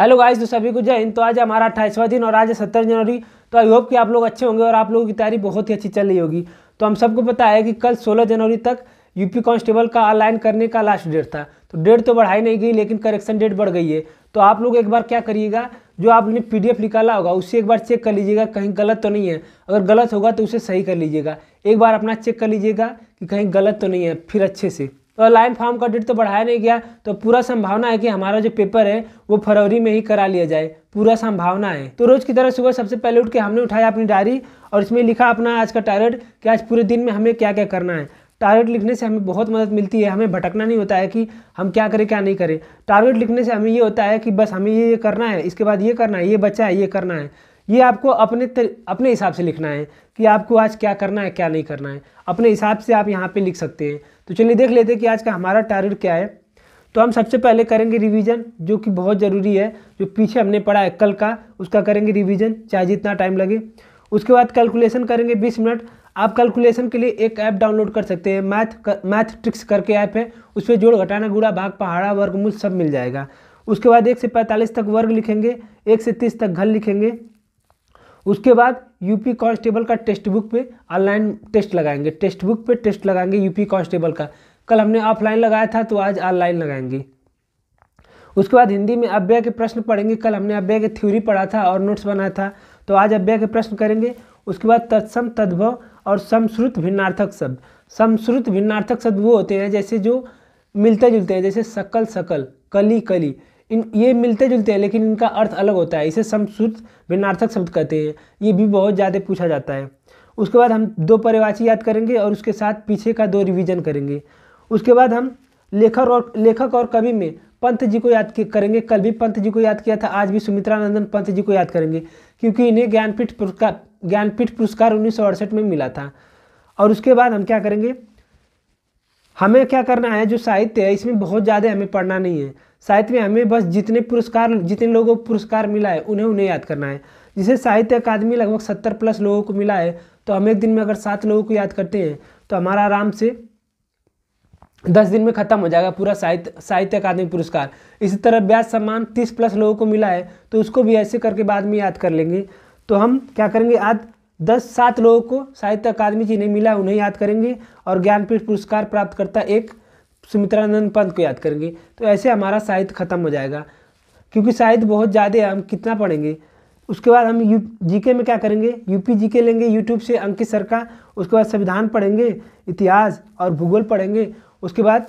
hello guys तो सभी को जय हिंद तो आज हमारा अट्ठाईसवा दिन और आज है सत्तर जनवरी तो आई होप कि आप लोग अच्छे होंगे और आप लोगों की तैयारी बहुत ही अच्छी चल रही होगी तो हम सबको पता है कि कल सोलह जनवरी तक यूपी कांस्टेबल का अलाइन करने का लास्ट डेट था तो डेट तो बढ़ाई नहीं गई लेकिन करेक्शन डेट बढ़ गई है तो आप लोग एक बार क्या करिएगा जो आपने पी निकाला होगा उसे एक बार चेक कर लीजिएगा कहीं गलत तो नहीं है अगर गलत होगा तो उसे सही कर लीजिएगा एक बार अपना चेक कर लीजिएगा कि कहीं गलत तो नहीं है फिर अच्छे से तो लाइन फॉर्म का डेट तो बढ़ाया नहीं गया तो पूरा संभावना है कि हमारा जो पेपर है वो फरवरी में ही करा लिया जाए पूरा संभावना है तो रोज़ की तरह सुबह सबसे पहले उठ के हमने उठाया अपनी डायरी और इसमें लिखा अपना आज का टारगेट कि आज पूरे दिन में हमें क्या क्या करना है टारगेट लिखने से हमें बहुत मदद मिलती है हमें भटकना नहीं होता है कि हम क्या करें क्या नहीं करें टारगेट लिखने से हमें ये होता है कि बस हमें ये ये करना है इसके बाद ये करना है ये बच्चा है ये करना है ये आपको अपने अपने हिसाब से लिखना है कि आपको आज क्या करना है क्या नहीं करना है अपने हिसाब से आप यहाँ पे लिख सकते हैं तो चलिए देख लेते हैं कि आज का हमारा टारगेट क्या है तो हम सबसे पहले करेंगे रिवीजन जो कि बहुत ज़रूरी है जो पीछे हमने पढ़ा है कल का उसका करेंगे रिवीजन चाहे जितना टाइम लगे उसके बाद कैलकुलेशन करेंगे बीस मिनट आप कैलकुलेशन के लिए एक ऐप डाउनलोड कर सकते हैं मैथ मैथ ट्रिक्स करके ऐप है उस पर जोड़ घटाना गुड़ा भाग पहाड़ा वर्गमूल सब मिल जाएगा उसके बाद एक से पैंतालीस तक वर्ग लिखेंगे एक से तीस तक घर लिखेंगे उसके बाद यूपी कांस्टेबल का टेस्ट बुक पे ऑनलाइन टेस्ट लगाएंगे टेस्ट बुक पे टेस्ट लगाएंगे यूपी कांस्टेबल का कल हमने ऑफलाइन लगाया था तो आज ऑनलाइन लगाएंगे उसके बाद हिंदी में अव्यय के प्रश्न पढ़ेंगे कल हमने अव्यय के थ्योरी पढ़ा था और नोट्स बनाया था तो आज अव्यय के प्रश्न करेंगे उसके बाद तत्सम तद्भव और समश्रुत भिन्नार्थक शब्द समश्रुत भिन्नार्थक शब्द वो होते हैं जैसे जो मिलते जुलते हैं जैसे सकल सकल कली कली इन ये मिलते जुलते हैं लेकिन इनका अर्थ अलग होता है इसे समसूत भिन्नार्थक शब्द कहते हैं ये भी बहुत ज़्यादा पूछा जाता है उसके बाद हम दो परिवाची याद करेंगे और उसके साथ पीछे का दो रिवीजन करेंगे उसके बाद हम लेखक और लेखक और कवि में पंत जी को याद करेंगे कल भी पंत जी को याद किया था आज भी सुमित्रा नंदन पंत जी को याद करेंगे क्योंकि इन्हें ज्ञानपीठ पुरस्कार ज्ञानपीठ पुरस्कार उन्नीस में मिला था और उसके बाद हम क्या करेंगे हमें क्या करना है जो साहित्य है इसमें बहुत ज़्यादा हमें पढ़ना नहीं है साहित्य में हमें बस जितने पुरस्कार जितने लोगों को पुरस्कार मिला है उन्हें उन्हें याद करना है जिसे साहित्य अकादमी लगभग सत्तर प्लस लोगों को मिला है तो हम एक दिन में अगर सात लोगों को याद करते हैं तो हमारा आराम से दस दिन में खत्म हो जाएगा पूरा साहित्य साहित्य अकादमी पुरस्कार इसी तरह ब्याज सम्मान तीस प्लस लोगों को मिला है तो उसको भी ऐसे करके बाद में याद कर लेंगे तो हम क्या करेंगे आज दस सात लोगों को साहित्य अकादमी जिन्हें मिला उन्हें याद करेंगे और ज्ञानपीठ पुरस्कार प्राप्त करता एक सुमित्रानंद पंत को याद करेंगे तो ऐसे हमारा साहित्य खत्म हो जाएगा क्योंकि साहित्य बहुत ज़्यादा है हम कितना पढ़ेंगे उसके बाद हम यू जीके में क्या करेंगे यूपी जीके लेंगे यूट्यूब से अंकित सर का उसके बाद संविधान पढ़ेंगे इतिहास और भूगोल पढ़ेंगे उसके बाद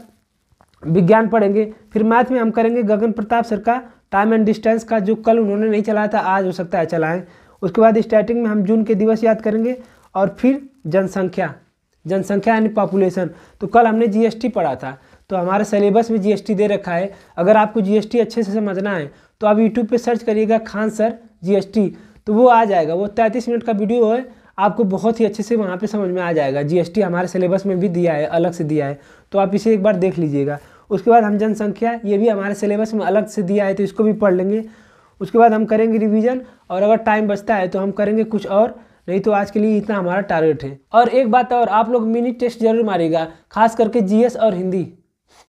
विज्ञान पढ़ेंगे फिर मैथ में हम करेंगे गगन प्रताप सर का टाइम एंड डिस्टेंस का जो कल उन्होंने नहीं चलाया था आज हो सकता है चलाएं उसके बाद स्टार्टिंग में हम जून के दिवस याद करेंगे और फिर जनसंख्या जनसंख्या यानी पॉपुलेशन तो कल हमने जीएसटी पढ़ा था तो हमारे सिलेबस में जीएसटी दे रखा है अगर आपको जीएसटी अच्छे से समझना है तो आप यूट्यूब पे सर्च करिएगा खान सर जीएसटी तो वो आ जाएगा वो तैंतीस मिनट का वीडियो है आपको बहुत ही अच्छे से वहाँ पे समझ में आ जाएगा जीएसटी हमारे सिलेबस में भी दिया है अलग से दिया है तो आप इसे एक बार देख लीजिएगा उसके बाद हम जनसंख्या ये भी हमारे सिलेबस में अलग से दिया है तो इसको भी पढ़ लेंगे उसके बाद हम करेंगे रिवीजन और अगर टाइम बचता है तो हम करेंगे कुछ और नहीं तो आज के लिए इतना हमारा टारगेट है और एक बात और आप लोग मिनी टेस्ट जरूर मारेगा खास करके जीएस और हिंदी